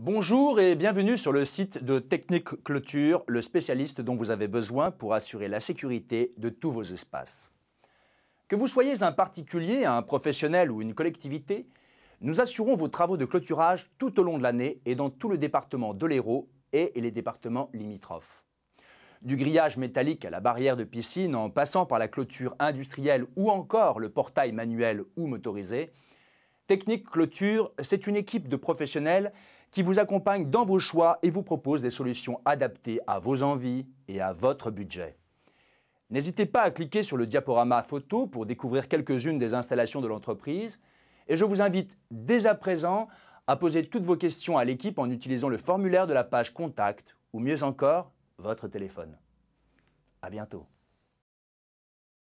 Bonjour et bienvenue sur le site de Technique Clôture, le spécialiste dont vous avez besoin pour assurer la sécurité de tous vos espaces. Que vous soyez un particulier, un professionnel ou une collectivité, nous assurons vos travaux de clôturage tout au long de l'année et dans tout le département de l'Hérault et les départements limitrophes. Du grillage métallique à la barrière de piscine en passant par la clôture industrielle ou encore le portail manuel ou motorisé, Technique Clôture, c'est une équipe de professionnels qui vous accompagne dans vos choix et vous propose des solutions adaptées à vos envies et à votre budget. N'hésitez pas à cliquer sur le diaporama photo pour découvrir quelques-unes des installations de l'entreprise et je vous invite dès à présent à poser toutes vos questions à l'équipe en utilisant le formulaire de la page Contact ou mieux encore, votre téléphone. À bientôt.